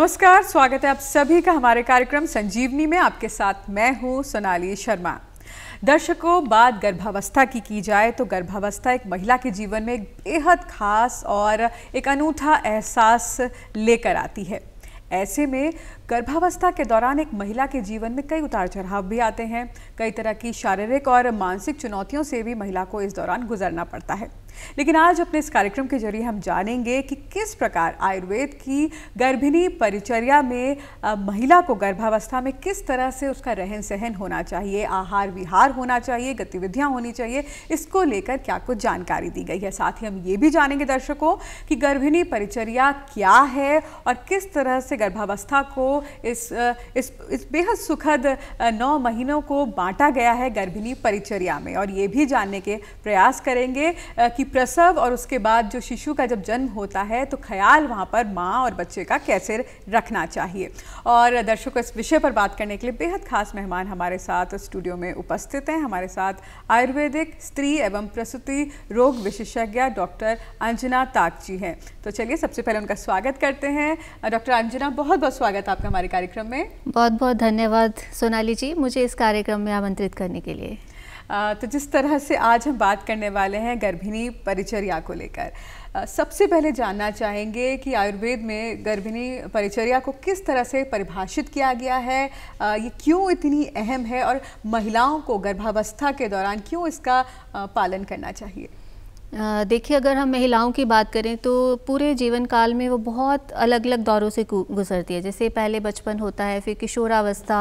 नमस्कार स्वागत है आप सभी का हमारे कार्यक्रम संजीवनी में आपके साथ मैं हूं सोनाली शर्मा दर्शकों बात गर्भावस्था की की जाए तो गर्भावस्था एक महिला के जीवन में एक बेहद खास और एक अनूठा एहसास लेकर आती है ऐसे में गर्भावस्था के दौरान एक महिला के जीवन में कई उतार चढ़ाव भी आते हैं कई तरह की शारीरिक और मानसिक चुनौतियों से भी महिला को इस दौरान गुजरना पड़ता है लेकिन आज अपने इस कार्यक्रम के जरिए हम जानेंगे कि किस प्रकार आयुर्वेद की गर्भिणी परिचर्या में महिला को गर्भावस्था में किस तरह से उसका रहन सहन होना चाहिए आहार विहार होना चाहिए गतिविधियां होनी चाहिए इसको लेकर क्या कुछ जानकारी दी गई है साथ ही हम ये भी जानेंगे दर्शकों कि गर्भिणी परिचर्या क्या है और किस तरह से गर्भावस्था को इस इस, इस बेहद सुखद नौ महीनों को बांटा गया है गर्भिणी परिचर्या में और ये भी जानने के प्रयास करेंगे कि कि प्रसव और उसके बाद जो शिशु का जब जन्म होता है तो ख्याल वहाँ पर माँ और बच्चे का कैसे रखना चाहिए और दर्शकों इस विषय पर बात करने के लिए बेहद खास मेहमान हमारे साथ स्टूडियो में उपस्थित हैं हमारे साथ आयुर्वेदिक स्त्री एवं प्रसूति रोग विशेषज्ञ डॉक्टर अंजना ताक जी हैं तो चलिए सबसे पहले उनका स्वागत करते हैं डॉक्टर अंजना बहुत बहुत स्वागत आपका हमारे कार्यक्रम में बहुत बहुत धन्यवाद सोनाली जी मुझे इस कार्यक्रम में आमंत्रित करने के लिए तो जिस तरह से आज हम बात करने वाले हैं गर्भिणी परिचर्या को लेकर सबसे पहले जानना चाहेंगे कि आयुर्वेद में गर्भिणी परिचर्या को किस तरह से परिभाषित किया गया है ये क्यों इतनी अहम है और महिलाओं को गर्भावस्था के दौरान क्यों इसका पालन करना चाहिए देखिए अगर हम महिलाओं की बात करें तो पूरे जीवन काल में वो बहुत अलग अलग दौरों से गुजरती है जैसे पहले बचपन होता है फिर किशोरावस्था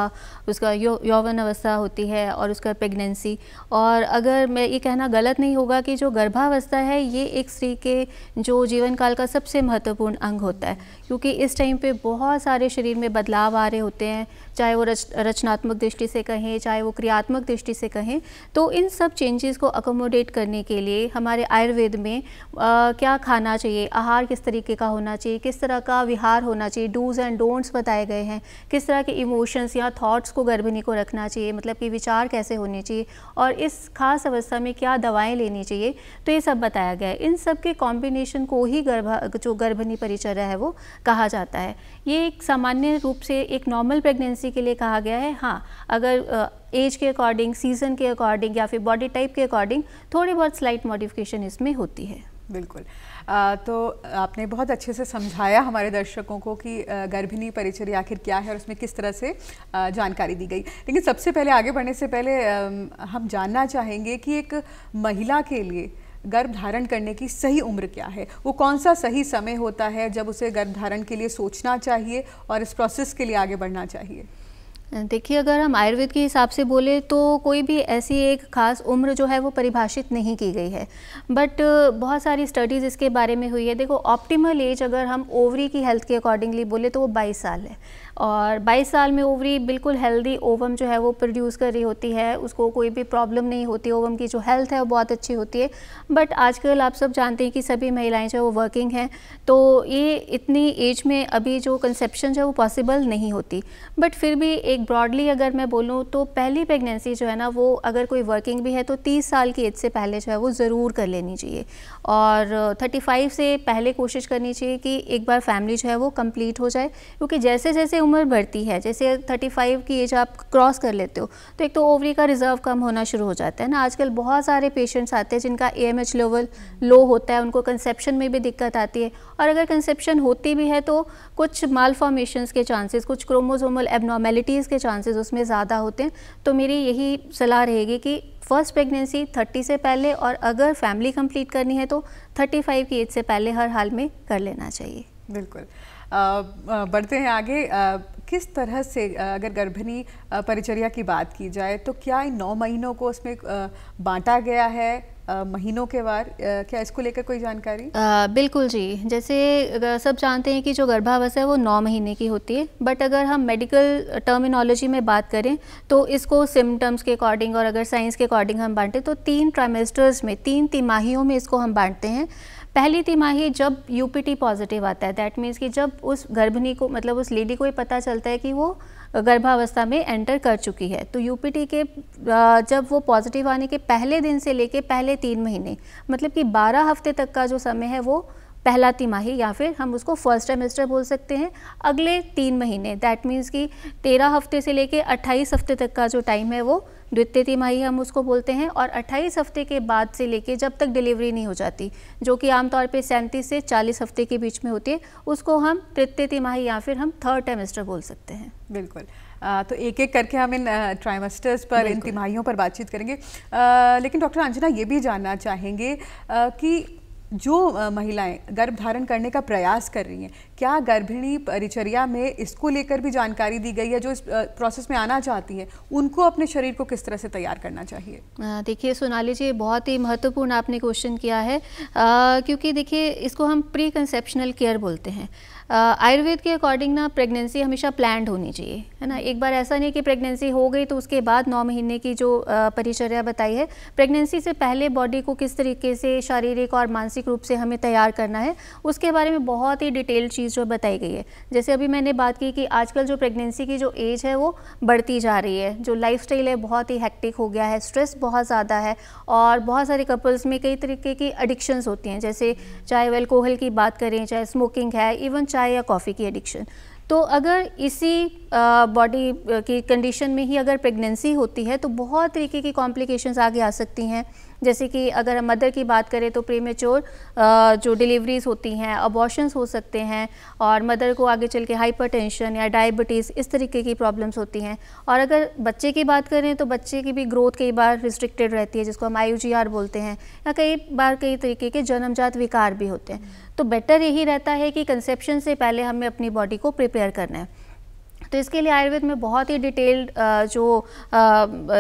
उसका यौ, यौवन अवस्था होती है और उसका प्रेगनेंसी और अगर मैं ये कहना गलत नहीं होगा कि जो गर्भावस्था है ये एक स्त्री के जो जीवन काल का सबसे महत्वपूर्ण अंग होता है क्योंकि इस टाइम पर बहुत सारे शरीर में बदलाव आ रहे होते हैं चाहे वो रच रचनात्मक दृष्टि से कहें चाहे वो क्रियात्मक दृष्टि से कहें तो इन सब चेंजेस को अकोमोडेट करने के लिए हमारे आयुर्वेद में आ, क्या खाना चाहिए आहार किस तरीके का होना चाहिए किस तरह का विहार होना चाहिए डूज एंड डोंट्स बताए गए हैं किस तरह के इमोशंस या थाट्स को गर्भिणी को रखना चाहिए मतलब कि विचार कैसे होने चाहिए और इस खास अवस्था में क्या दवाएँ लेनी चाहिए तो ये सब बताया गया है इन सब के कॉम्बिनेशन को ही गर्भ जो गर्भिणी परिचर्या है वो कहा जाता है ये एक सामान्य रूप से एक नॉर्मल प्रेगनेंसी के लिए कहा गया है हाँ अगर एज के अकॉर्डिंग सीज़न के अकॉर्डिंग या फिर बॉडी टाइप के अकॉर्डिंग थोड़ी बहुत स्लाइट मॉडिफिकेशन इसमें होती है बिल्कुल आ, तो आपने बहुत अच्छे से समझाया हमारे दर्शकों को कि गर्भिणी परिचर्या आखिर क्या है और उसमें किस तरह से जानकारी दी गई लेकिन सबसे पहले आगे बढ़ने से पहले हम जानना चाहेंगे कि एक महिला के लिए गर्भ धारण करने की सही उम्र क्या है वो कौन सा सही समय होता है जब उसे गर्भ धारण के लिए सोचना चाहिए और इस प्रोसेस के लिए आगे बढ़ना चाहिए देखिए अगर हम आयुर्वेद के हिसाब से बोले तो कोई भी ऐसी एक ख़ास उम्र जो है वो परिभाषित नहीं की गई है बट बहुत सारी स्टडीज़ इसके बारे में हुई है देखो ऑप्टिमल एज अगर हम ओवरी की हेल्थ के अकॉर्डिंगली बोले तो वो 22 साल है और 22 साल में ओवरी बिल्कुल हेल्दी ओवम जो है वो प्रोड्यूस कर रही होती है उसको कोई भी प्रॉब्लम नहीं होती ओवम की जो हेल्थ है वो बहुत अच्छी होती है बट आजकल आप सब जानते हैं कि सभी महिलाएं जो है वो वर्किंग हैं तो ये इतनी एज में अभी जो कंसेप्शन जो है वो पॉसिबल नहीं होती बट फिर भी एक ब्रॉडली अगर मैं बोलूँ तो पहली प्रेगनेंसी जो है ना वो अगर कोई वर्किंग भी है तो तीस साल की एज से पहले जो है वो ज़रूर कर लेनी चाहिए और थर्टी से पहले कोशिश करनी चाहिए कि एक बार फैमिली जो है वो कम्प्लीट हो जाए क्योंकि जैसे जैसे जैसे उम्र बढ़ती है जैसे 35 की एज आप क्रॉस कर लेते हो तो एक तो ओवरी का रिजर्व कम होना शुरू हो जाता है ना आजकल बहुत सारे पेशेंट्स आते हैं जिनका ए लेवल लो होता है उनको कंसेप्शन में भी दिक्कत आती है और अगर कंसेप्शन होती भी है तो कुछ माल के चांसेस कुछ क्रोमोजोमल एबनॉर्मेलिटीज़ के चांसेज उसमें ज़्यादा होते हैं तो मेरी यही सलाह रहेगी कि फर्स्ट प्रेगनेंसी 30 से पहले और अगर फैमिली कंप्लीट करनी है तो 35 की एज से पहले हर हाल में कर लेना चाहिए बिल्कुल बढ़ते हैं आगे किस तरह से अगर गर्भिणी परिचर्या की बात की जाए तो क्या इन नौ महीनों को उसमें बांटा गया है महीनों के बाद क्या इसको लेकर कोई जानकारी आ, बिल्कुल जी जैसे सब जानते हैं कि जो गर्भावस्था है वो नौ महीने की होती है बट अगर हम मेडिकल टर्मिनोलॉजी में बात करें तो इसको सिम्टम्स के अकॉर्डिंग और अगर साइंस के अकॉर्डिंग हम बांटें तो तीन ट्राइमेस्टर्स में तीन तिमाहियों में इसको हम बांटते हैं पहली तिमाही जब यूपीटी पॉजिटिव आता है दैट मीन्स कि जब उस गर्भिणी को मतलब उस लेडी को ही पता चलता है कि वो गर्भावस्था में एंटर कर चुकी है तो यूपीटी के जब वो पॉजिटिव आने के पहले दिन से लेके पहले तीन महीने मतलब कि बारह हफ्ते तक का जो समय है वो पहला तिमाही या फिर हम उसको फर्स्ट सेमेस्टर बोल सकते हैं अगले तीन महीने दैट मीन्स कि तेरह हफ्ते से लेके अट्ठाईस हफ्ते तक का जो टाइम है वो द्वितीय तिमाही हम उसको बोलते हैं और 28 हफ्ते के बाद से लेके जब तक डिलीवरी नहीं हो जाती जो कि आमतौर पे 37 से 40 हफ्ते के बीच में होती है उसको हम तृतीय तिमाही या फिर हम थर्ड टेमेस्टर बोल सकते हैं बिल्कुल आ, तो एक एक करके हम इन ट्राइमेस्टर्स पर इन तिमाहियों पर बातचीत करेंगे आ, लेकिन डॉक्टर अंजना ये भी जानना चाहेंगे आ, कि जो महिलाएं गर्भ धारण करने का प्रयास कर रही हैं क्या गर्भिणी परिचर्या में इसको लेकर भी जानकारी दी गई है जो इस प्रोसेस में आना चाहती है उनको अपने शरीर को किस तरह से तैयार करना चाहिए देखिए सोनाली जी बहुत ही महत्वपूर्ण आपने क्वेश्चन किया है आ, क्योंकि देखिए इसको हम प्री कंसेप्शनल केयर बोलते हैं आयुर्वेद के अकॉर्डिंग ना प्रेगनेंसी हमेशा प्लान्ड होनी चाहिए है ना एक बार ऐसा नहीं कि प्रेगनेंसी हो गई तो उसके बाद नौ महीने की जो परिचर्या बताई है प्रेगनेंसी से पहले बॉडी को किस तरीके से शारीरिक और मानसिक रूप से हमें तैयार करना है उसके बारे में बहुत ही डिटेल चीज़ जो बताई गई है जैसे अभी मैंने बात की कि आजकल जो प्रेगनेंसी की जो एज है वो बढ़ती जा रही है जो लाइफ है बहुत ही हैक्टिक हो गया है स्ट्रेस बहुत ज़्यादा है और बहुत सारे कपल्स में कई तरीके की एडिक्शंस होती हैं जैसे चाहे वो एल्कोहल की बात करें चाहे स्मोकिंग है इवन चाय या कॉफ़ी की एडिक्शन तो अगर इसी बॉडी की कंडीशन में ही अगर प्रेगनेंसी होती है तो बहुत तरीके की कॉम्प्लिकेशंस आगे आ सकती हैं जैसे कि अगर हम मदर की बात करें तो प्रीमेच्योर जो डिलीवरीज होती हैं अबॉशंस हो सकते हैं और मदर को आगे चल के हाइपरटेंशन या डायबिटीज़ इस तरीके की प्रॉब्लम्स होती हैं और अगर बच्चे की बात करें तो बच्चे की भी ग्रोथ कई बार रिस्ट्रिक्टेड रहती है जिसको हम आई बोलते हैं या कई बार कई तरीके के जन्मजात विकार भी होते हैं तो बेटर यही रहता है कि कंसेप्शन से पहले हमें अपनी बॉडी को प्रिपेयर करना है तो इसके लिए आयुर्वेद में बहुत ही डिटेल्ड जो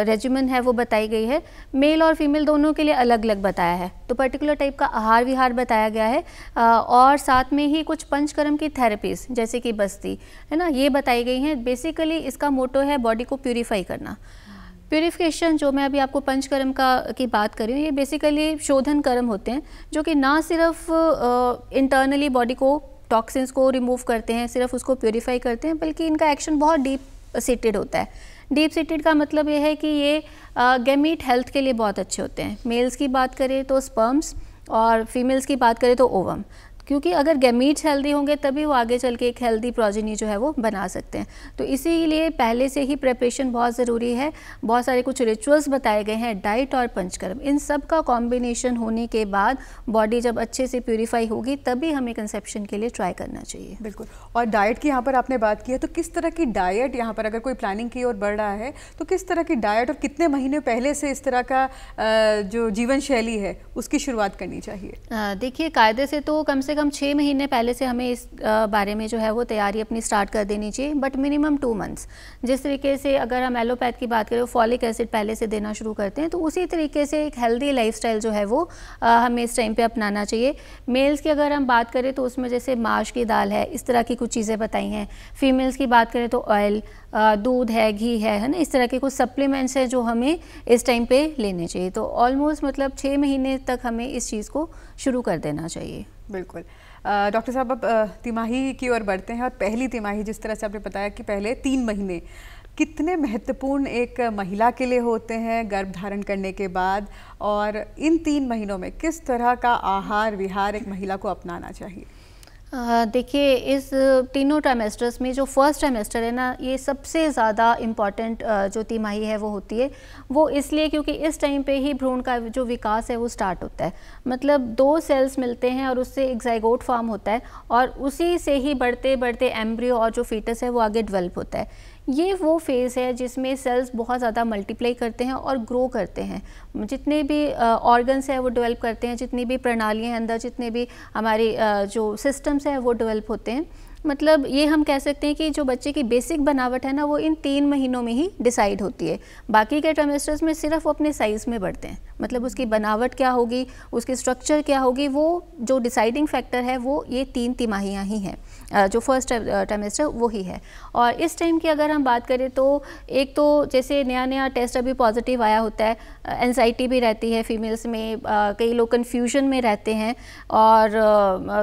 रेजिमेन है वो बताई गई है मेल और फीमेल दोनों के लिए अलग अलग बताया है तो पर्टिकुलर टाइप का आहार विहार बताया गया है और साथ में ही कुछ पंचकर्म की थेरेपीज जैसे कि बस्ती है ना ये बताई गई हैं बेसिकली इसका मोटो है बॉडी को प्योरीफाई करना प्योरीफिकेशन जो मैं अभी आपको पंचकर्म का की बात कर रही हूँ ये बेसिकली शोधन कर्म होते हैं जो कि ना सिर्फ इंटरनली बॉडी को टॉक्सिन्स को रिमूव करते हैं सिर्फ उसको प्योरीफाई करते हैं बल्कि इनका एक्शन बहुत डीप सीटेड होता है डीप सीटेड का मतलब यह है कि ये गेमीट हेल्थ के लिए बहुत अच्छे होते हैं मेल्स की बात करें तो स्पर्म्स और फीमेल्स की बात करें तो ओवम क्योंकि अगर गैमीट्स हेल्दी होंगे तभी वो आगे चल के एक हेल्दी प्रोजेनी जो है वो बना सकते हैं तो इसीलिए पहले से ही प्रेपरेशन बहुत ज़रूरी है बहुत सारे कुछ रिचुअल्स बताए गए हैं डाइट और पंचकर्म इन सब का कॉम्बिनेशन होने के बाद बॉडी जब अच्छे से प्योरीफाई होगी तभी हमें कंसेप्शन के लिए ट्राई करना चाहिए बिल्कुल और डाइट की यहाँ पर आपने बात की है तो किस तरह की डाइट यहाँ पर अगर कोई प्लानिंग की ओर बढ़ रहा है तो किस तरह की डाइट और कितने महीने पहले से इस तरह का जो जीवन शैली है उसकी शुरुआत करनी चाहिए देखिए कायदे से तो कम से कम छः महीने पहले से हमें इस बारे में जो है वो तैयारी अपनी स्टार्ट कर देनी चाहिए बट मिनिमम टू मंथ्स जिस तरीके से अगर हम एलोपैथ की बात करें फॉलिक एसिड पहले से देना शुरू करते हैं तो उसी तरीके से एक हेल्दी लाइफ जो है वो हमें इस टाइम पर अपनाना चाहिए मेल्स की अगर हम बात करें तो उसमें जैसे माश की दाल है इस तरह की कुछ चीज़ें बताई हैं फीमेल्स की बात करें तो ऑयल दूध है घी है है ना इस तरह के कुछ सप्लीमेंट्स हैं जो हमें इस टाइम पे लेने चाहिए तो ऑलमोस्ट मतलब छः महीने तक हमें इस चीज़ को शुरू कर देना चाहिए बिल्कुल डॉक्टर साहब अब तिमाही की ओर बढ़ते हैं और पहली तिमाही जिस तरह से आपने बताया कि पहले तीन महीने कितने महत्वपूर्ण एक महिला के लिए होते हैं गर्भ धारण करने के बाद और इन तीन महीनों में किस तरह का आहार विहार एक महिला को अपनाना चाहिए देखिए इस तीनों ट्रेमेस्टर्स में जो फर्स्ट ट्रेमेस्टर है ना ये सबसे ज़्यादा इम्पॉर्टेंट जो तिमाही है वो होती है वो इसलिए क्योंकि इस टाइम पे ही भ्रूण का जो विकास है वो स्टार्ट होता है मतलब दो सेल्स मिलते हैं और उससे एक जैगोट फॉर्म होता है और उसी से ही बढ़ते बढ़ते एम्ब्रियो और जो फीटस है वो आगे डिवेल्प होता है ये वो फेज़ है जिसमें सेल्स बहुत ज़्यादा मल्टीप्लाई करते हैं और ग्रो करते हैं जितने भी ऑर्गन्स हैं वो डेवलप करते हैं जितनी भी प्रणालियाँ हैं अंदर जितने भी हमारे जो सिस्टम्स हैं वो डेवलप होते हैं मतलब ये हम कह सकते हैं कि जो बच्चे की बेसिक बनावट है ना वो इन तीन महीनों में ही डिसाइड होती है बाकी के ट्रेमेस्टर्स में सिर्फ वो अपने साइज़ में बढ़ते हैं मतलब उसकी बनावट क्या होगी उसकी स्ट्रक्चर क्या होगी वो जो डिसाइडिंग फैक्टर है वो ये तीन तिमाहियाँ ही हैं जो फर्स्ट ट्रेमेस्टर वो ही है और इस टाइम की अगर हम बात करें तो एक तो जैसे नया नया टेस्ट अभी पॉजिटिव आया होता है एनजाइटी भी रहती है फीमेल्स में कई लोग कन्फ्यूजन में रहते हैं और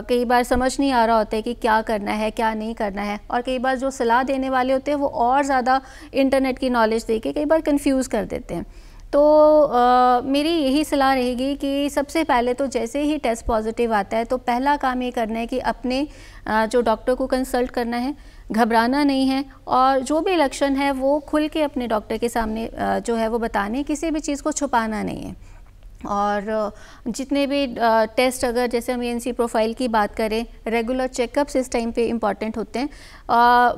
कई बार समझ नहीं आ रहा होता है कि क्या करना है है क्या नहीं करना है और कई बार जो सलाह देने वाले होते हैं वो और ज़्यादा इंटरनेट की नॉलेज दे के कई बार कन्फ्यूज़ कर देते हैं तो आ, मेरी यही सलाह रहेगी कि सबसे पहले तो जैसे ही टेस्ट पॉजिटिव आता है तो पहला काम ये करना है कि अपने आ, जो डॉक्टर को कंसल्ट करना है घबराना नहीं है और जो भी लक्षण है वो खुल के अपने डॉक्टर के सामने आ, जो है वो बताने किसी भी चीज़ को छुपाना नहीं है और जितने भी टेस्ट अगर जैसे हम एनसी प्रोफाइल की बात करें रेगुलर चेकअप्स इस टाइम पे इम्पॉर्टेंट होते हैं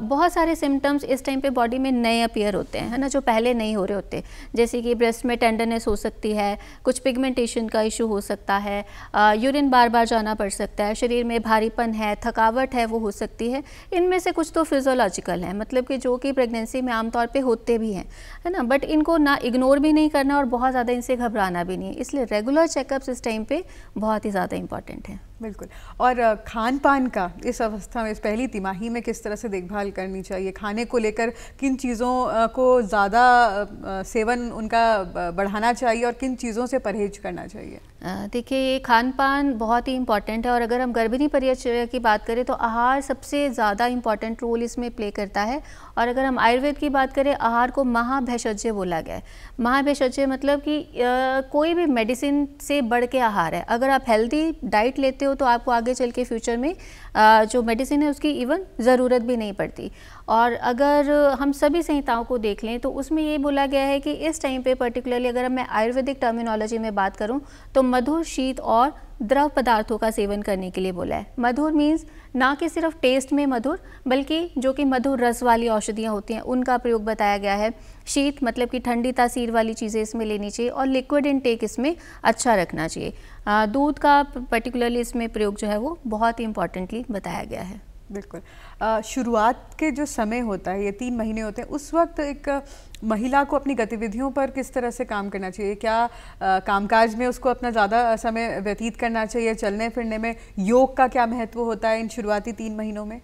बहुत सारे सिम्टम्स इस टाइम पे बॉडी में नए अपीयर होते हैं है ना जो पहले नहीं हो रहे होते जैसे कि ब्रेस्ट में टेंडरनेस हो सकती है कुछ पिगमेंटेशन का इशू हो सकता है यूरिन बार बार जाना पड़ सकता है शरीर में भारीपन है थकावट है वो हो सकती है इनमें से कुछ तो फिजोलॉजिकल है मतलब कि जो कि प्रेगनेंसी में आमतौर पर होते भी हैं है ना बट इनको ना इग्नोर भी नहीं करना और बहुत ज़्यादा इनसे घबराना भी नहीं इस इसलिए रेगुलर चेकअप्स इस टाइम पे बहुत ही ज़्यादा इंपॉर्टेंट है बिल्कुल और खान पान का इस अवस्था में इस पहली तिमाही में किस तरह से देखभाल करनी चाहिए खाने को लेकर किन चीज़ों को ज़्यादा सेवन उनका बढ़ाना चाहिए और किन चीज़ों से परहेज करना चाहिए देखिए ये खान पान बहुत ही इम्पॉर्टेंट है और अगर हम गर्भिणी परिचर्या की बात करें तो आहार सबसे ज़्यादा इम्पॉर्टेंट रोल इसमें प्ले करता है और अगर हम आयुर्वेद की बात करें आहार को महाभैषज्य बोला गया है महाभैषज्य मतलब कि कोई भी मेडिसिन से बढ़ के आहार है अगर आप हेल्दी डाइट लेते हो तो आपको आगे चल के फ्यूचर में जो मेडिसिन है उसकी इवन ज़रूरत भी नहीं पड़ती और अगर हम सभी संहिताओं को देख लें तो उसमें ये बोला गया है कि इस टाइम पे पर्टिकुलरली अगर मैं आयुर्वेदिक टर्मिनोलॉजी में बात करूँ तो मधुर शीत और द्रव पदार्थों का सेवन करने के लिए बोला है मधुर मीन्स ना कि सिर्फ टेस्ट में मधुर बल्कि जो कि मधुर रस वाली औषधियाँ होती हैं उनका प्रयोग बताया गया है शीत मतलब कि ठंडी तासीर वाली चीज़ें इसमें लेनी चाहिए और लिक्विड इनटेक इसमें अच्छा रखना चाहिए दूध का पर्टिकुलरली इसमें प्रयोग जो है वो बहुत ही इंपॉर्टेंटली बताया गया है बिल्कुल शुरुआत के जो समय होता है ये तीन महीने होते हैं उस वक्त एक महिला को अपनी गतिविधियों पर किस तरह से काम करना चाहिए क्या कामकाज में उसको अपना ज़्यादा समय व्यतीत करना चाहिए चलने फिरने में योग का क्या महत्व होता है इन शुरुआती तीन महीनों में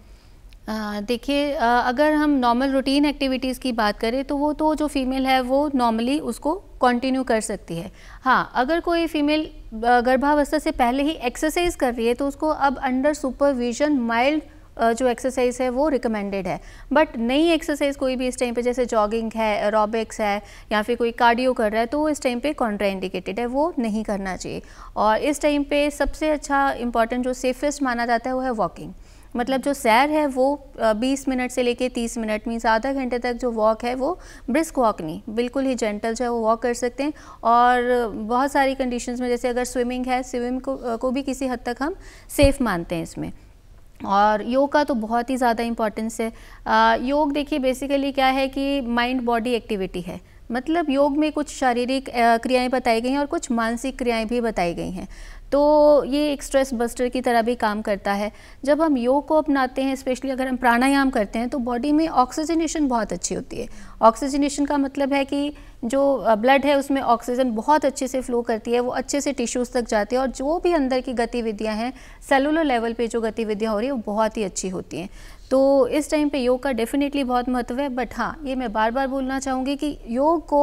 देखिए अगर हम नॉर्मल रूटीन एक्टिविटीज़ की बात करें तो वो तो जो फीमेल है वो नॉर्मली उसको कंटिन्यू कर सकती है हाँ अगर कोई फीमेल गर्भावस्था से पहले ही एक्सरसाइज कर रही है तो उसको अब अंडर सुपरविजन माइल्ड जो एक्सरसाइज है वो रिकमेंडेड है बट नई एक्सरसाइज कोई भी इस टाइम पे जैसे जॉगिंग है एरोबिक्स है या फिर कोई कार्डियो कर रहा है तो वो इस टाइम पे कॉन्ट्राइंडिकेटेड है वो नहीं करना चाहिए और इस टाइम पे सबसे अच्छा इंपॉर्टेंट जो सेफेस्ट माना जाता है वो है वॉकिंग मतलब जो सैर है वो 20 मिनट से लेके 30 मिनट मीन्स आधा घंटे तक जो वॉक है वो ब्रिस्क वॉक नहीं बिल्कुल ही जेंटल जो है वो वॉक कर सकते हैं और बहुत सारी कंडीशंस में जैसे अगर स्विमिंग है स्विमिंग को, को भी किसी हद तक हम सेफ़ मानते हैं इसमें और योग का तो बहुत ही ज़्यादा इम्पॉर्टेंस है आ, योग देखिए बेसिकली क्या है कि माइंड बॉडी एक्टिविटी है मतलब योग में कुछ शारीरिक क्रियाएं बताई गई हैं और कुछ मानसिक क्रियाएं भी बताई गई हैं तो ये एक स्ट्रेस बस्टर की तरह भी काम करता है जब हम योग को अपनाते हैं स्पेशली अगर हम प्राणायाम करते हैं तो बॉडी में ऑक्सीजनेशन बहुत अच्छी होती है ऑक्सीजनेशन का मतलब है कि जो ब्लड है उसमें ऑक्सीजन बहुत अच्छे से फ्लो करती है वो अच्छे से टिश्यूज़ तक जाती है और जो भी अंदर की गतिविधियाँ हैं सेलुलर लेवल पर जो गतिविधियाँ हो रही है वो बहुत ही अच्छी होती हैं तो इस टाइम पे योग का डेफिनेटली बहुत महत्व है बट हाँ ये मैं बार बार बोलना चाहूँगी कि योग को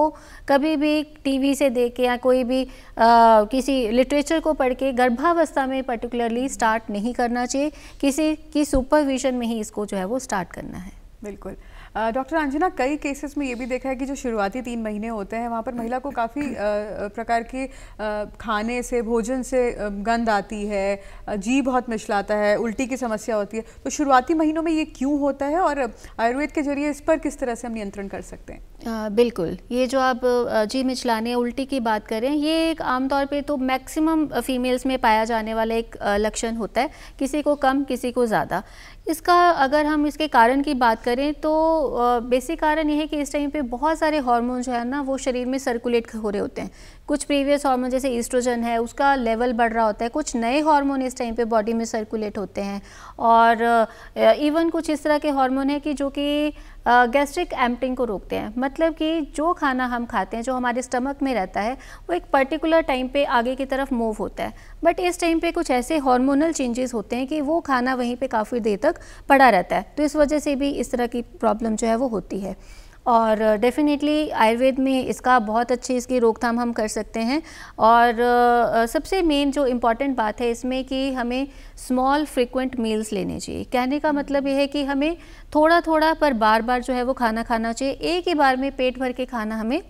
कभी भी टीवी से देख के या कोई भी आ, किसी लिटरेचर को पढ़ के गर्भावस्था में पर्टिकुलरली स्टार्ट नहीं करना चाहिए किसी की सुपरविजन में ही इसको जो है वो स्टार्ट करना है बिल्कुल डॉक्टर अंजना कई केसेस में ये भी देखा है कि जो शुरुआती तीन महीने होते हैं वहाँ पर महिला को काफ़ी प्रकार के खाने से भोजन से गंद आती है जी बहुत मिचलाता है उल्टी की समस्या होती है तो शुरुआती महीनों में ये क्यों होता है और आयुर्वेद के जरिए इस पर किस तरह से हम नियंत्रण कर सकते हैं आ, बिल्कुल ये जो आप जी मिचलाने उल्टी की बात करें ये एक आमतौर पर तो मैक्सिमम फीमेल्स में पाया जाने वाला एक लक्षण होता है किसी को कम किसी को ज़्यादा इसका अगर हम इसके कारण की बात करें तो बेसिक कारण यह है कि इस टाइम पे बहुत सारे हार्मोन जो है ना वो शरीर में सर्कुलेट हो रहे होते हैं कुछ प्रीवियस हार्मोन जैसे ईस्ट्रोजन है उसका लेवल बढ़ रहा होता है कुछ नए हार्मोन इस टाइम पे बॉडी में सर्कुलेट होते हैं और इवन कुछ इस तरह के हार्मोन है कि जो कि गैस्ट्रिक एम्पटिंग को रोकते हैं मतलब कि जो खाना हम खाते हैं जो हमारे स्टमक में रहता है वो एक पर्टिकुलर टाइम पे आगे की तरफ मूव होता है बट इस टाइम पे कुछ ऐसे हार्मोनल चेंजेस होते हैं कि वो खाना वहीं पे काफ़ी देर तक पड़ा रहता है तो इस वजह से भी इस तरह की प्रॉब्लम जो है वो होती है और डेफ़िनेटली आयुर्वेद में इसका बहुत अच्छी इसकी रोकथाम हम कर सकते हैं और सबसे मेन जो इम्पॉर्टेंट बात है इसमें कि हमें स्मॉल फ्रिक्वेंट मील्स लेने चाहिए कहने का मतलब यह है कि हमें थोड़ा थोड़ा पर बार बार जो है वो खाना खाना चाहिए एक ही बार में पेट भर के खाना हमें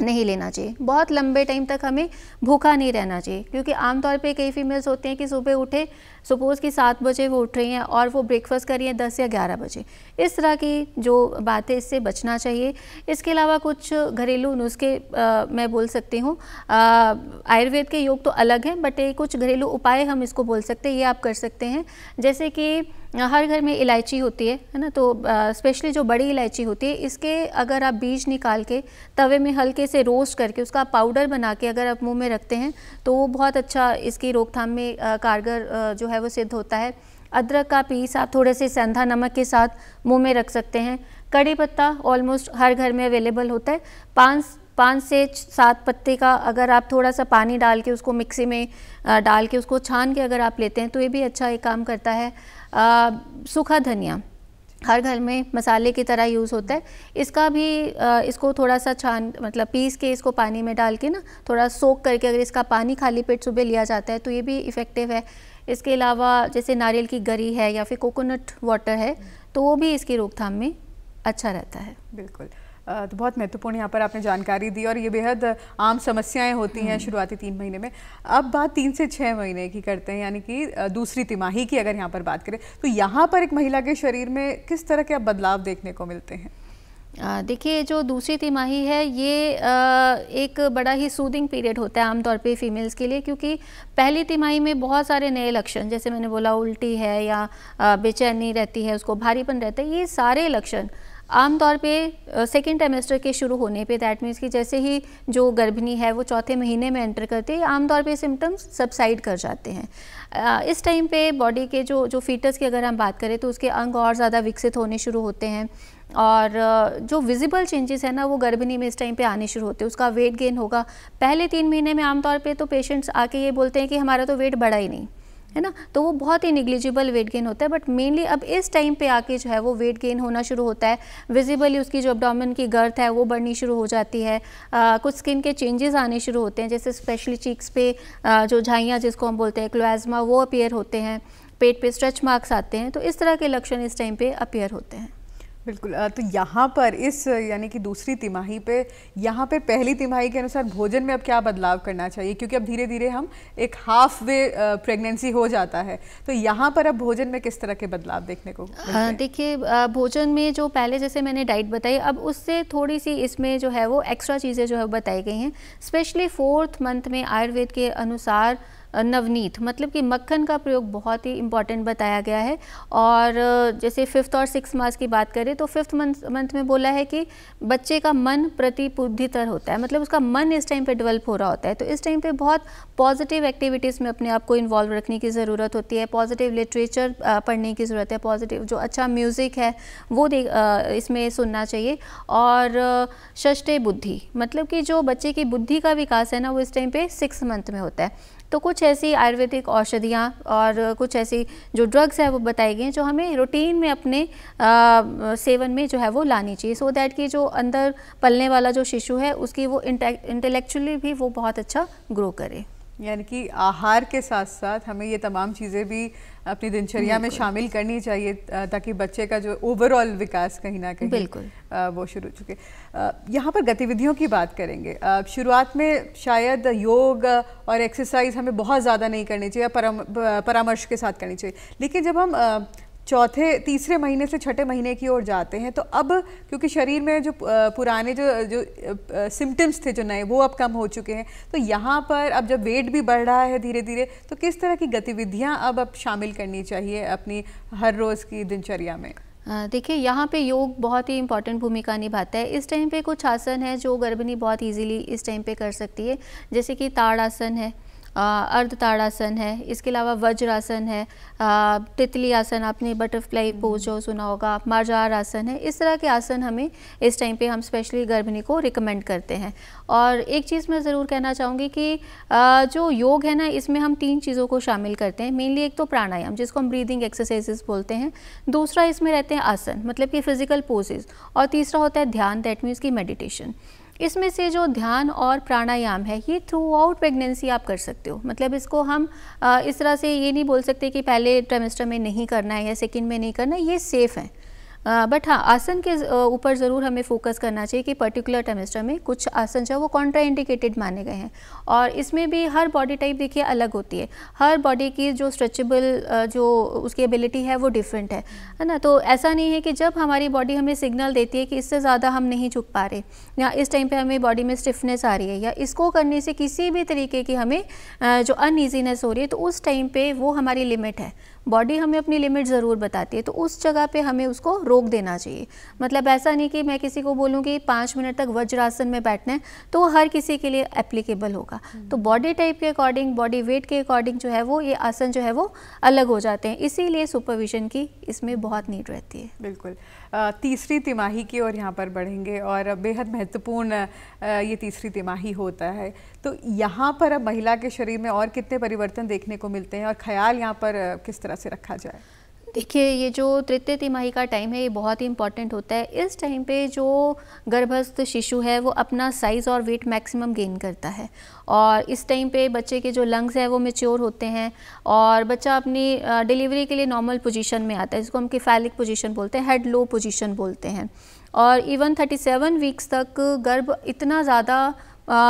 नहीं लेना चाहिए बहुत लंबे टाइम तक हमें भूखा नहीं रहना चाहिए क्योंकि आमतौर पे कई फीमेल्स होते हैं कि सुबह उठे सपोज़ कि सात बजे वो उठ रही हैं और वो ब्रेकफास्ट कर रही हैं दस या ग्यारह बजे इस तरह की जो बातें इससे बचना चाहिए इसके अलावा कुछ घरेलू नुस्खे मैं बोल सकती हूँ आयुर्वेद के योग तो अलग हैं बट ये कुछ घरेलू उपाय हम इसको बोल सकते हैं ये आप कर सकते हैं जैसे कि हर घर में इलायची होती है है ना तो स्पेशली जो बड़ी इलायची होती है इसके अगर आप बीज निकाल के तवे में हल्के से रोस्ट करके उसका पाउडर बना के अगर आप मुंह में रखते हैं तो वो बहुत अच्छा इसकी रोकथाम में आ, कारगर आ, जो है है वो सिद्ध होता है अदरक का पीस आप थोड़े से सेंधा नमक के साथ मुंह में रख सकते हैं कड़ी पत्ता ऑलमोस्ट हर घर में अवेलेबल होता है पाँच पाँच से सात पत्ते का अगर आप थोड़ा सा पानी डाल के उसको मिक्सी में डाल के उसको छान के अगर आप लेते हैं तो ये भी अच्छा एक काम करता है सूखा धनिया हर घर में मसाले की तरह यूज़ होता है इसका भी आ, इसको थोड़ा सा छान मतलब पीस के इसको पानी में डाल के ना थोड़ा सोख करके अगर इसका पानी खाली पेट सुबह लिया जाता है तो ये भी इफ़ेक्टिव है इसके अलावा जैसे नारियल की गरी है या फिर कोकोनट वाटर है तो वो भी इसकी रोकथाम में अच्छा रहता है बिल्कुल तो बहुत महत्वपूर्ण यहाँ पर आपने जानकारी दी और ये बेहद आम समस्याएं होती हैं हम्म। शुरुआती तीन महीने में अब बात तीन से छः महीने की करते हैं यानी कि दूसरी तिमाही की अगर यहाँ पर बात करें तो यहाँ पर एक महिला के शरीर में किस तरह के अब बदलाव देखने को मिलते हैं देखिए जो दूसरी तिमाही है ये एक बड़ा ही सूदिंग पीरियड होता है आमतौर पे फीमेल्स के लिए क्योंकि पहली तिमाही में बहुत सारे नए लक्षण जैसे मैंने बोला उल्टी है या बेचैनी रहती है उसको भारीपन रहता है ये सारे लक्षण आमतौर पे सेकेंड टेमेस्टर के शुरू होने पे दैट मीन्स कि जैसे ही जो गर्भिणी है वो चौथे महीने में एंटर करती है आमतौर पे सिम्टम्स सबसाइड कर जाते हैं इस टाइम पे बॉडी के जो जो फीटस की अगर हम बात करें तो उसके अंग और ज़्यादा विकसित होने शुरू होते हैं और जो विजिबल चेंजेस है ना वो गर्भिणी में इस टाइम पे आने शुरू होते हैं उसका वेट गेन होगा पहले तीन महीने में आमतौर पे तो पेशेंट्स आके ये बोलते हैं कि हमारा तो वेट बढ़ा ही नहीं है ना तो वो बहुत ही निग्लिजिबल वेट गेन होता है बट मेनली अब इस टाइम पे आके जो है वो वेट गेन होना शुरू होता है विजिबली उसकी जो अपडामन की गर्थ है वो बढ़नी शुरू हो जाती है आ, कुछ स्किन के चेंजेस आने शुरू होते हैं जैसे स्पेशली चीक्स पे आ, जो झाइयाँ जिसको हम बोलते हैं क्लोएजमा वो अपेयर होते हैं पेट पे स्ट्रेच मार्क्स आते हैं तो इस तरह के लक्षण इस टाइम पे अपेयर होते हैं बिल्कुल तो यहाँ पर इस यानी कि दूसरी तिमाही पे यहाँ पे पहली तिमाही के अनुसार भोजन में अब क्या बदलाव करना चाहिए क्योंकि अब धीरे धीरे हम एक हाफ वे प्रेगनेंसी हो जाता है तो यहाँ पर अब भोजन में किस तरह के बदलाव देखने को देखिए भोजन में जो पहले जैसे मैंने डाइट बताई अब उससे थोड़ी सी इसमें जो है वो एक्स्ट्रा चीज़ें जो है बताई गई हैं स्पेशली फोर्थ मंथ में आयुर्वेद के अनुसार नवनीत मतलब कि मक्खन का प्रयोग बहुत ही इम्पॉर्टेंट बताया गया है और जैसे फिफ्थ और सिक्स मास की बात करें तो फिफ्थ मंथ में बोला है कि बच्चे का मन प्रतिबुद्धितर होता है मतलब उसका मन इस टाइम पे डेवलप हो रहा होता है तो इस टाइम पे बहुत पॉजिटिव एक्टिविटीज़ में अपने आप को इन्वॉल्व रखने की ज़रूरत होती है पॉजिटिव लिटरेचर पढ़ने की ज़रूरत है पॉजिटिव जो अच्छा म्यूज़िक है वो इसमें सुनना चाहिए और षष्टे बुद्धि मतलब कि जो बच्चे की बुद्धि का विकास है ना वो इस टाइम पर सिक्स मंथ में होता है तो कुछ ऐसी आयुर्वेदिक औषधियाँ और कुछ ऐसी जो ड्रग्स है वो बताई गई जो हमें रूटीन में अपने आ, सेवन में जो है वो लानी चाहिए सो so दैट कि जो अंदर पलने वाला जो शिशु है उसकी वो इंटेलेक्चुअली भी वो बहुत अच्छा ग्रो करे यानी कि आहार के साथ साथ हमें ये तमाम चीज़ें भी अपनी दिनचर्या में शामिल करनी चाहिए ताकि बच्चे का जो ओवरऑल विकास कहीं ना कहीं बिल्कुल वो शुरू हो चुके यहाँ पर गतिविधियों की बात करेंगे शुरुआत में शायद योग और एक्सरसाइज हमें बहुत ज़्यादा नहीं करनी चाहिए परामर्श के साथ करनी चाहिए लेकिन जब हम चौथे तीसरे महीने से छठे महीने की ओर जाते हैं तो अब क्योंकि शरीर में जो पुराने जो जो सिम्टम्स थे जो नए वो अब कम हो चुके हैं तो यहाँ पर अब जब वेट भी बढ़ रहा है धीरे धीरे तो किस तरह की गतिविधियाँ अब अब शामिल करनी चाहिए अपनी हर रोज़ की दिनचर्या में देखिए यहाँ पे योग बहुत ही इंपॉर्टेंट भूमिका निभाता है इस टाइम पे कुछ आसन है जो गर्भिणी बहुत इजीली इस टाइम पे कर सकती है जैसे कि ताड़ आसन है अर्धताड़ासन है इसके अलावा वज्रासन है तितली आसन आपने बटरफ्लाई पोज हम्म। जो सुना होगा मार्जार आसन है इस तरह के आसन हमें इस टाइम पे हम स्पेशली गर्भिणी को रिकमेंड करते हैं और एक चीज़ मैं ज़रूर कहना चाहूँगी कि जो योग है ना इसमें हम तीन चीज़ों को शामिल करते हैं मेनली एक तो प्राणायाम जिसको हम ब्रीदिंग एक्सरसाइजेस बोलते हैं दूसरा इसमें रहते हैं आसन मतलब कि फिज़िकल पोजेज़ और तीसरा होता है ध्यान दैट मीन्स की मेडिटेशन इसमें से जो ध्यान और प्राणायाम है ये थ्रू आउट प्रेगनेंसी आप कर सकते हो मतलब इसको हम इस तरह से ये नहीं बोल सकते कि पहले ट्रेमेस्टर में नहीं करना है या सेकेंड में नहीं करना ये सेफ़ है बट हाँ आसन के ऊपर ज़रूर हमें फोकस करना चाहिए कि पर्टिकुलर टेमेस्टर में कुछ आसन जो है वो कॉन्ट्राइंडिकेटेड माने गए हैं और इसमें भी हर बॉडी टाइप देखिए अलग होती है हर बॉडी की जो स्ट्रेचेबल जो उसकी एबिलिटी है वो डिफरेंट है है ना तो ऐसा नहीं है कि जब हमारी बॉडी हमें सिग्नल देती है कि इससे ज़्यादा हम नहीं झुक पा रहे या इस टाइम पर हमें बॉडी में स्टिफनेस आ रही है या इसको करने से किसी भी तरीके की हमें जो अनइजीनेस हो रही है तो उस टाइम पर वो हमारी लिमिट है बॉडी हमें अपनी लिमिट ज़रूर बताती है तो उस जगह पे हमें उसको रोक देना चाहिए मतलब ऐसा नहीं कि मैं किसी को बोलूँ कि पाँच मिनट तक वज्रासन में बैठना है तो वो हर किसी के लिए एप्लीकेबल होगा हम्म। तो बॉडी टाइप के अकॉर्डिंग बॉडी वेट के अकॉर्डिंग जो है वो ये आसन जो है वो अलग हो जाते हैं इसीलिए सुपरविजन की इसमें बहुत नीड रहती है बिल्कुल तीसरी तिमाही की ओर यहाँ पर बढ़ेंगे और बेहद महत्वपूर्ण ये तीसरी तिमाही होता है तो यहाँ पर अब महिला के शरीर में और कितने परिवर्तन देखने को मिलते हैं और ख्याल यहाँ पर किस तरह से रखा जाए देखिए ये जो तृतीय तिमाही का टाइम है ये बहुत ही इंपॉर्टेंट होता है इस टाइम पे जो गर्भस्थ शिशु है वो अपना साइज़ और वेट मैक्सिमम गेन करता है और इस टाइम पे बच्चे के जो लंग्स हैं वो मेच्योर होते हैं और बच्चा अपनी डिलीवरी के लिए नॉर्मल पोजीशन में आता है जिसको हम किफ़ैलिक पोजीशन बोलते हैं हेड लो पोजीशन बोलते हैं और इवन 37 वीक्स तक गर्भ इतना ज़्यादा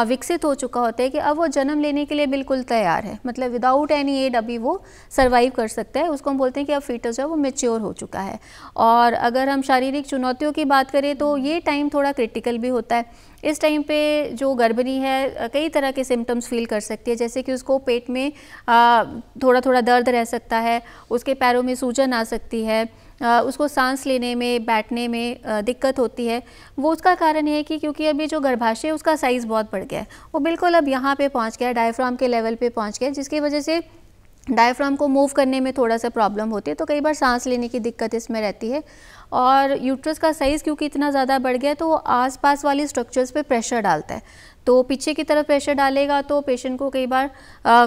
विकसित हो चुका होता है कि अब वो जन्म लेने के लिए बिल्कुल तैयार है मतलब विदाउट एनी एड अभी वो सर्वाइव कर सकता है उसको हम बोलते हैं कि अब फीटस जो है वो मेच्योर हो चुका है और अगर हम शारीरिक चुनौतियों की बात करें तो ये टाइम थोड़ा क्रिटिकल भी होता है इस टाइम पे जो गर्भिणी है कई तरह के सिम्टम्स फील कर सकती है जैसे कि उसको पेट में थोड़ा थोड़ा दर्द रह सकता है उसके पैरों में सूजन आ सकती है उसको सांस लेने में बैठने में दिक्कत होती है वो उसका कारण है कि क्योंकि अभी जो गर्भाशय उसका साइज़ बहुत बढ़ गया है वो बिल्कुल अब यहाँ पे पहुँच गया डायफ्राम के लेवल पे पहुँच गया जिसकी वजह से डायफ्राम को मूव करने में थोड़ा सा प्रॉब्लम होती है तो कई बार सांस लेने की दिक्कत इसमें रहती है और यूट्रस का साइज़ क्योंकि इतना ज़्यादा बढ़ गया है तो वो आसपास वाली स्ट्रक्चर्स पे प्रेशर डालता है तो पीछे की तरफ प्रेशर डालेगा तो पेशेंट को कई बार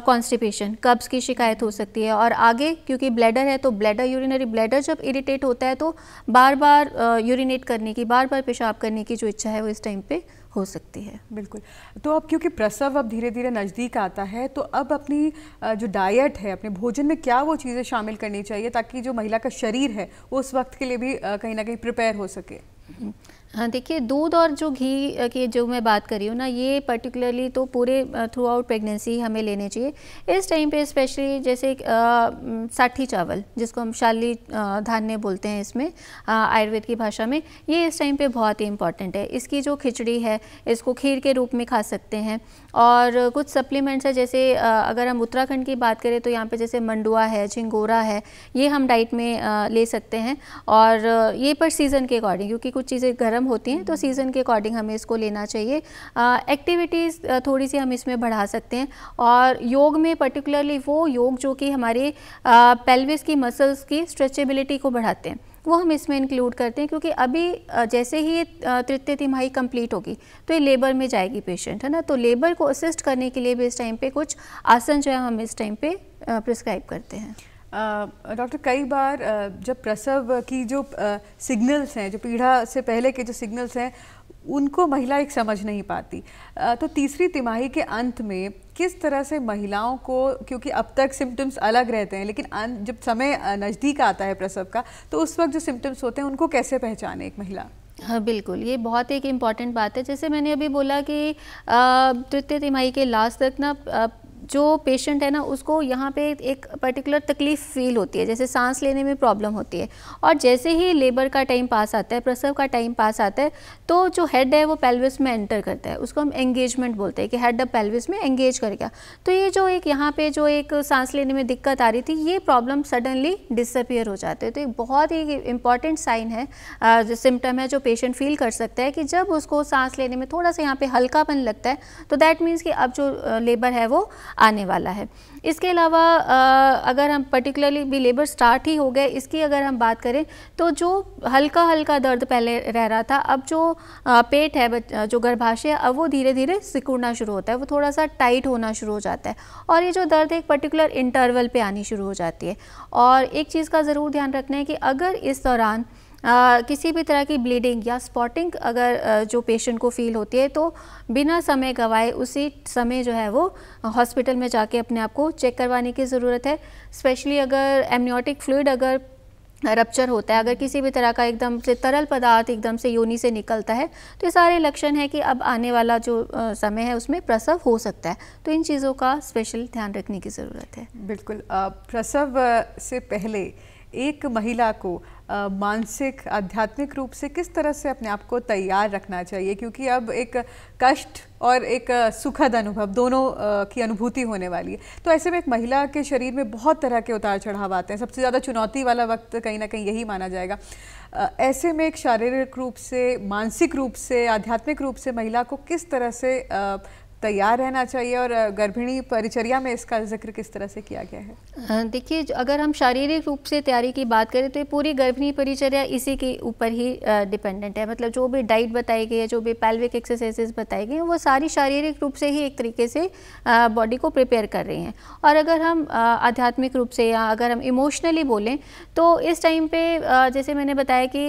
कॉन्स्टिपेशन कब्ज़ की शिकायत हो सकती है और आगे क्योंकि ब्लैडर है तो ब्लैडर यूरिनरी ब्लैडर जब इरिटेट होता है तो बार बार यूरिनेट करने की बार बार पेशाब करने की जो इच्छा है वो इस टाइम पे हो सकती है बिल्कुल तो अब क्योंकि प्रसव अब धीरे धीरे नज़दीक आता है तो अब अपनी जो डाइट है अपने भोजन में क्या वो चीज़ें शामिल करनी चाहिए ताकि जो महिला का शरीर है वो उस वक्त के लिए भी कहीं ना कहीं प्रिपेयर हो सके हम्म। हाँ देखिए दूध और जो घी की जो मैं बात कर रही हूँ ना ये पर्टिकुलरली तो पूरे थ्रू आउट प्रेगनेंसी हमें लेने चाहिए इस टाइम पे स्पेशली जैसे साठी चावल जिसको हम शाली धान्य बोलते हैं इसमें आयुर्वेद की भाषा में ये इस टाइम पे बहुत ही इंपॉर्टेंट है इसकी जो खिचड़ी है इसको खीर के रूप में खा सकते हैं और कुछ सप्लीमेंट्स है जैसे अगर हम उत्तराखंड की बात करें तो यहाँ पे जैसे मंडुआ है झिंगोरा है ये हम डाइट में ले सकते हैं और ये पर सीज़न के अकॉर्डिंग क्योंकि कुछ चीज़ें गर्म होती हैं तो सीज़न हम्म। के अकॉर्डिंग हमें इसको लेना चाहिए एक्टिविटीज़ थोड़ी सी हम इसमें बढ़ा सकते हैं और योग में पर्टिकुलरली वो योग जो कि हमारे पेल्विस की मसल्स की स्ट्रेचेबिलिटी को बढ़ाते हैं वो हम इसमें इंक्लूड करते हैं क्योंकि अभी जैसे ही ये तृतीय तिमाही कंप्लीट होगी तो ये लेबर में जाएगी पेशेंट है ना तो लेबर को असिस्ट करने के लिए भी इस टाइम पे कुछ आसन जो है हम इस टाइम पे प्रिस्क्राइब करते हैं डॉक्टर कई बार जब प्रसव की जो सिग्नल्स हैं जो पीढ़ा से पहले के जो सिग्नल्स हैं उनको महिला एक समझ नहीं पाती तो तीसरी तिमाही के अंत में किस तरह से महिलाओं को क्योंकि अब तक सिम्टम्स अलग रहते हैं लेकिन जब समय नज़दीक आता है प्रसव का तो उस वक्त जो सिम्टम्स होते हैं उनको कैसे पहचाने एक महिला हाँ बिल्कुल ये बहुत एक इम्पॉर्टेंट बात है जैसे मैंने अभी बोला कि तृतीय तिमाही के लास्ट तक ना जो पेशेंट है ना उसको यहाँ पे एक पर्टिकुलर तकलीफ़ फील होती है जैसे सांस लेने में प्रॉब्लम होती है और जैसे ही लेबर का टाइम पास आता है प्रसव का टाइम पास आता है तो जो हेड है वो पेल्विस में एंटर करता है उसको हम एंगेजमेंट बोलते हैं कि हेड अब पेल्विस में एंगेज कर गया तो ये जो एक यहाँ पर जो एक सांस लेने में दिक्कत आ रही थी ये प्रॉब्लम सडनली डिसअपियर हो जाते हैं तो एक बहुत ही इंपॉर्टेंट साइन है जो सिम्टम है जो पेशेंट फील कर सकता है कि जब उसको सांस लेने में थोड़ा सा यहाँ पे हल्कापन लगता है तो दैट मीन्स कि अब जो लेबर है वो आने वाला है इसके अलावा अगर हम पर्टिकुलरली भी लेबर स्टार्ट ही हो गए इसकी अगर हम बात करें तो जो हल्का हल्का दर्द पहले रह रहा था अब जो पेट है जो गर्भाशय अब वो धीरे धीरे सिकुड़ना शुरू होता है वो थोड़ा सा टाइट होना शुरू हो जाता है और ये जो दर्द एक पर्टिकुलर इंटरवल पर आनी शुरू हो जाती है और एक चीज़ का ज़रूर ध्यान रखना है कि अगर इस दौरान आ, किसी भी तरह की ब्लीडिंग या स्पॉटिंग अगर जो पेशेंट को फील होती है तो बिना समय गवाए उसी समय जो है वो हॉस्पिटल में जाके अपने आप को चेक करवाने की ज़रूरत है स्पेशली अगर एमनियोटिक फ्लूड अगर रप्चर होता है अगर किसी भी तरह का एकदम से तरल पदार्थ एकदम से योनि से निकलता है तो ये सारे लक्षण हैं कि अब आने वाला जो समय है उसमें प्रसव हो सकता है तो इन चीज़ों का स्पेशल ध्यान रखने की ज़रूरत है बिल्कुल प्रसव से पहले एक महिला को मानसिक आध्यात्मिक रूप से किस तरह से अपने आप को तैयार रखना चाहिए क्योंकि अब एक कष्ट और एक सुखद अनुभव दोनों की अनुभूति होने वाली है तो ऐसे में एक महिला के शरीर में बहुत तरह के उतार चढ़ाव आते हैं सबसे ज़्यादा चुनौती वाला वक्त कहीं ना कहीं यही माना जाएगा ऐसे में एक शारीरिक रूप से मानसिक रूप से आध्यात्मिक रूप से महिला को किस तरह से तैयार रहना चाहिए और गर्भिणी परिचर्या में इसका जिक्र किस तरह से किया गया है देखिए अगर हम शारीरिक रूप से तैयारी की बात करें तो ये पूरी गर्भिणी परिचर्या इसी के ऊपर ही डिपेंडेंट है मतलब जो भी डाइट बताई गई है जो भी पैल्विक एक्सरसाइजेस बताई गई हैं वो सारी शारीरिक रूप से ही एक तरीके से बॉडी को प्रिपेयर कर रही हैं और अगर हम आध्यात्मिक रूप से या अगर हम इमोशनली बोलें तो इस टाइम पर जैसे मैंने बताया कि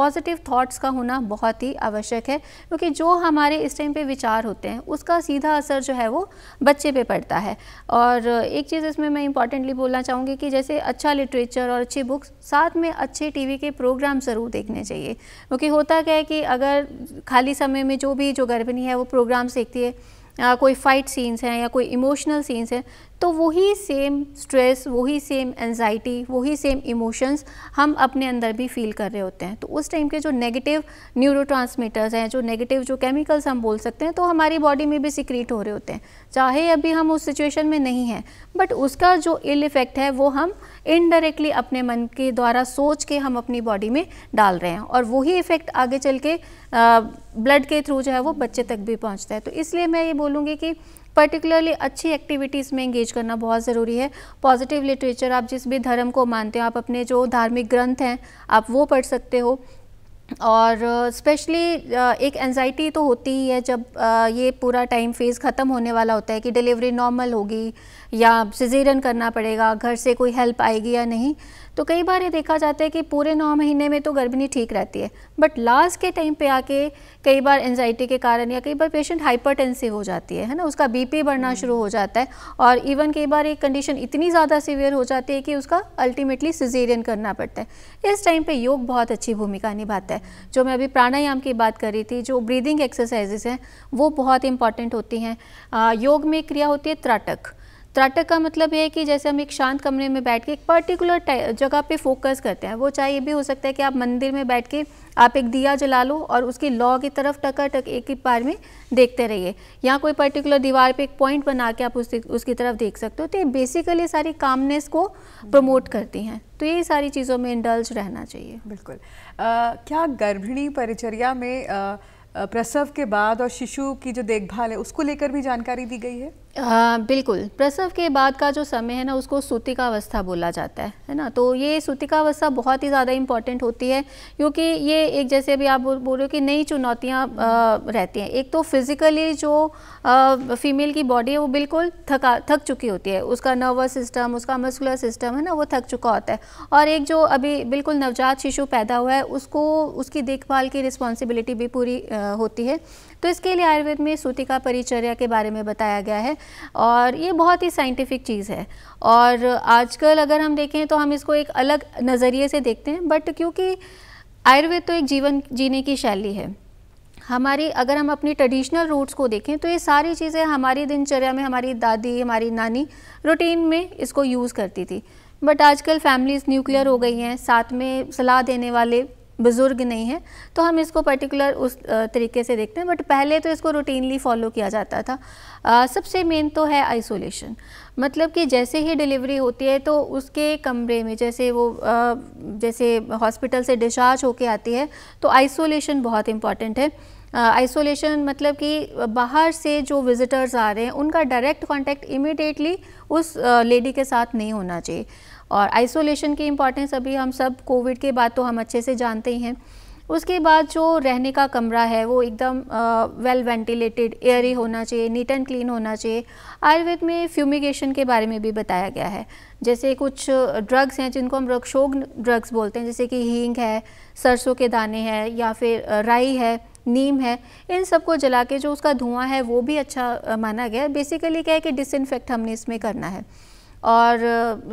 पॉजिटिव थाट्स का होना बहुत ही आवश्यक है क्योंकि जो हमारे इस टाइम पर विचार होते हैं उसका उसका सीधा असर जो है वो बच्चे पे पड़ता है और एक चीज़ इसमें मैं इंपॉर्टेंटली बोलना चाहूँगी कि जैसे अच्छा लिटरेचर और अच्छी बुक्स साथ में अच्छे टीवी के प्रोग्राम ज़रूर देखने चाहिए क्योंकि होता क्या है कि अगर खाली समय में जो भी जो गर्भिणी है वो प्रोग्राम्स देखती है कोई फ़ाइट सीन्स हैं या कोई इमोशनल सीन्स हैं तो वही सेम स्ट्रेस वही सेम एनजाइटी वही सेम इमोशंस हम अपने अंदर भी फील कर रहे होते हैं तो उस टाइम के जो नेगेटिव न्यूरो हैं जो नेगेटिव जो केमिकल्स हम बोल सकते हैं तो हमारी बॉडी में भी सिक्रीट हो रहे होते हैं चाहे अभी हम उस सिचुएशन में नहीं हैं बट उसका जो इल इफ़ेक्ट है वो हम इनडायरेक्टली अपने मन के द्वारा सोच के हम अपनी बॉडी में डाल रहे हैं और वही इफ़ेक्ट आगे चल के ब्लड के थ्रू जो है वो बच्चे तक भी पहुँचता है तो इसलिए मैं ये बोलूँगी कि पर्टिकुलरली अच्छी एक्टिविटीज़ में इंगेज करना बहुत ज़रूरी है पॉजिटिव लिटरेचर आप जिस भी धर्म को मानते हो आप अपने जो धार्मिक ग्रंथ हैं आप वो पढ़ सकते हो और स्पेशली एक एनजाइटी तो होती ही है जब ये पूरा टाइम फेज़ ख़त्म होने वाला होता है कि डिलीवरी नॉर्मल होगी या सिजेरन करना पड़ेगा घर से कोई हेल्प आएगी या नहीं तो कई बार ये देखा जाता है कि पूरे नौ महीने में तो गर्भिणी ठीक रहती है बट लास्ट के टाइम पे आके कई बार एनजाइटी के कारण या कई बार पेशेंट हाइपरटेंसिव हो जाती है है ना उसका बीपी बढ़ना हम्म। शुरू हो जाता है और इवन कई बार एक कंडीशन इतनी ज़्यादा सीवियर हो जाती है कि उसका अल्टीमेटली सिजेरियन करना पड़ता है इस टाइम पर योग बहुत अच्छी भूमिका निभाता है जो मैं अभी प्राणायाम की बात कर रही थी जो ब्रीदिंग एक्सरसाइजेस हैं वो बहुत इंपॉर्टेंट होती हैं योग में क्रिया होती है त्राटक त्राटक का मतलब ये है कि जैसे हम एक शांत कमरे में बैठ के एक पर्टिकुलर जगह पे फोकस करते हैं वो चाहे ये भी हो सकता है कि आप मंदिर में बैठ के आप एक दिया जला लो और उसकी लॉ की तरफ टक एक ही बार में देखते रहिए या कोई पर्टिकुलर दीवार पे एक पॉइंट बना के आप उस उसकी तरफ देख सकते हो तो ये बेसिकली सारी कामनेस को प्रमोट करती हैं तो ये सारी चीज़ों में इंडल्ज रहना चाहिए बिल्कुल आ, क्या गर्भिणी परिचर्या में प्रसव के बाद और शिशु की जो देखभाल है उसको लेकर भी जानकारी दी गई है आ, बिल्कुल प्रसव के बाद का जो समय है ना उसको सूतिकावस्था बोला जाता है है ना तो ये सूतिकावस्था बहुत ही ज़्यादा इम्पॉर्टेंट होती है क्योंकि ये एक जैसे अभी आप बोल रहे हो कि नई चुनौतियाँ रहती हैं एक तो फिज़िकली जो फीमेल की बॉडी है वो बिल्कुल थका थक चुकी होती है उसका नर्वस सिस्टम उसका मस्कुलर सिस्टम है ना वो थक चुका होता है और एक जो अभी बिल्कुल नवजात शिशु पैदा हुआ है उसको उसकी देखभाल की रिस्पॉन्सिबिलिटी भी पूरी होती है तो इसके लिए आयुर्वेद में सूती का परिचर्या के बारे में बताया गया है और ये बहुत ही साइंटिफिक चीज़ है और आजकल अगर हम देखें तो हम इसको एक अलग नज़रिए से देखते हैं बट क्योंकि आयुर्वेद तो एक जीवन जीने की शैली है हमारी अगर हम अपनी ट्रेडिशनल रूट्स को देखें तो ये सारी चीज़ें हमारी दिनचर्या में हमारी दादी हमारी नानी रूटीन में इसको यूज़ करती थी बट आजकल फैमिलीज़ न्यूक्लियर हो गई हैं साथ में सलाह देने वाले बुज़ुर्ग नहीं है तो हम इसको पर्टिकुलर उस तरीके से देखते हैं बट पहले तो इसको रूटीनली फॉलो किया जाता था आ, सबसे मेन तो है आइसोलेशन मतलब कि जैसे ही डिलीवरी होती है तो उसके कमरे में जैसे वो आ, जैसे हॉस्पिटल से डिस्चार्ज होके आती है तो आइसोलेशन बहुत इम्पॉर्टेंट है आइसोलेशन मतलब कि बाहर से जो विज़िटर्स आ रहे हैं उनका डायरेक्ट कांटेक्ट इमिडिएटली उस लेडी के साथ नहीं होना चाहिए और आइसोलेशन की इम्पॉर्टेंस अभी हम सब कोविड के बाद तो हम अच्छे से जानते ही हैं उसके बाद जो रहने का कमरा है वो एकदम वेल वेंटिलेटेड एयरी होना चाहिए नीट एंड क्लीन होना चाहिए आयुर्वेद में फ्यूमिगेशन के बारे में भी बताया गया है जैसे कुछ ड्रग्स हैं जिनको हम रक्षोग ड्रग्स बोलते हैं जैसे कि हींग है सरसों के दाने हैं या फिर राई है नीम है इन सबको जला के जो उसका धुआं है वो भी अच्छा माना गया है बेसिकली क्या है कि डिसइनफेक्ट हमने इसमें करना है और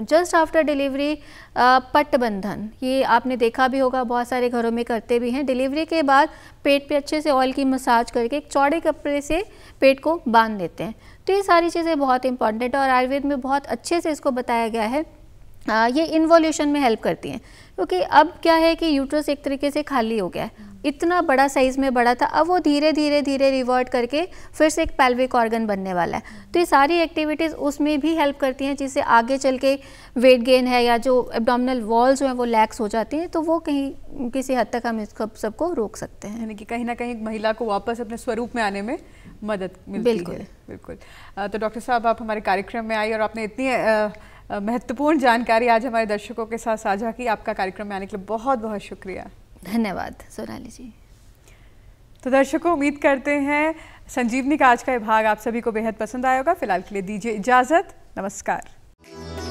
जस्ट आफ्टर डिलीवरी पटबंधन ये आपने देखा भी होगा बहुत सारे घरों में करते भी हैं डिलीवरी के बाद पेट पे अच्छे से ऑयल की मसाज करके एक चौड़े कपड़े से पेट को बांध देते हैं तो ये सारी चीज़ें बहुत इंपॉर्टेंट और आयुर्वेद में बहुत अच्छे से इसको बताया गया है आ, ये इन्वोल्यूशन में हेल्प करती हैं क्योंकि अब क्या है कि यूट्रस एक तरीके से खाली हो गया है इतना बड़ा साइज़ में बड़ा था अब वो धीरे धीरे धीरे रिवर्ट करके फिर से एक पैल्विक ऑर्गन बनने वाला है तो ये सारी एक्टिविटीज़ उसमें भी हेल्प करती हैं जिससे आगे चल के वेट गेन है या जो एबडामिनल वॉल्स हैं वो लैक्स हो जाती हैं तो वो कहीं किसी हद तक हम इसको सबको रोक सकते हैं यानी कि कहीं ना कहीं महिला को वापस अपने स्वरूप में आने में मदद मिलती बिल्कुल है बिल्कुल तो डॉक्टर साहब आप हमारे कार्यक्रम में आई और आपने इतनी महत्वपूर्ण जानकारी आज हमारे दर्शकों के साथ साझा की आपका कार्यक्रम में आने के लिए बहुत बहुत शुक्रिया धन्यवाद सोनाली जी तो दर्शकों उम्मीद करते हैं संजीवनी का आज का भाग आप सभी को बेहद पसंद आया होगा फिलहाल के लिए दीजिए इजाज़त नमस्कार